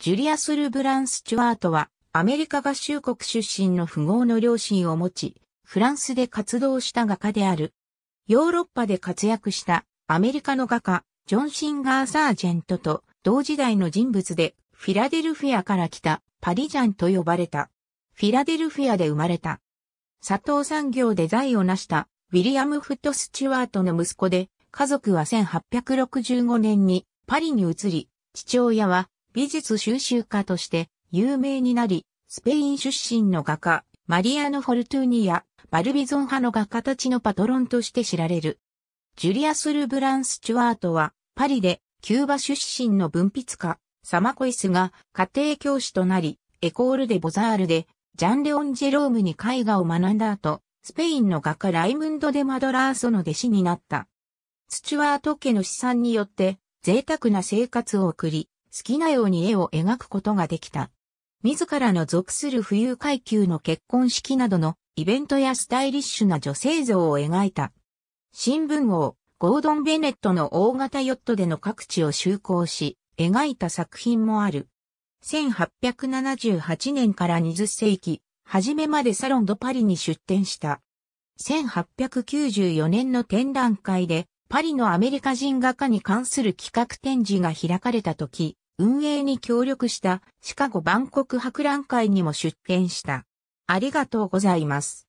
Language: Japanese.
ジュリアス・ル・ブラン・スチュワートは、アメリカ合衆国出身の富豪の両親を持ち、フランスで活動した画家である。ヨーロッパで活躍したアメリカの画家、ジョン・シンガー・サージェントと同時代の人物で、フィラデルフィアから来たパリジャンと呼ばれた。フィラデルフィアで生まれた。佐藤産業で財を成したウィリアム・フット・スチュワートの息子で、家族は1865年にパリに移り、父親は美術収集家として有名になり、スペイン出身の画家、マリアノ・フォルトゥーニや、バルビゾン派の画家たちのパトロンとして知られる。ジュリアス・ル・ブラン・スチュワートは、パリで、キューバ出身の文筆家、サマコイスが家庭教師となり、エコール・デ・ボザールで、ジャン・レオン・ジェロームに絵画を学んだ後、スペインの画家ライムンド・デ・マドラーソの弟子になった。スチュワート家の資産によって、贅沢な生活を送り、好きなように絵を描くことができた。自らの属する富裕階級の結婚式などのイベントやスタイリッシュな女性像を描いた。新聞王、ゴードン・ベネットの大型ヨットでの各地を就航し、描いた作品もある。1878年から20世紀、初めまでサロンドパリに出展した。1894年の展覧会で、パリのアメリカ人画家に関する企画展示が開かれた時、運営に協力したシカゴ万国博覧会にも出展した。ありがとうございます。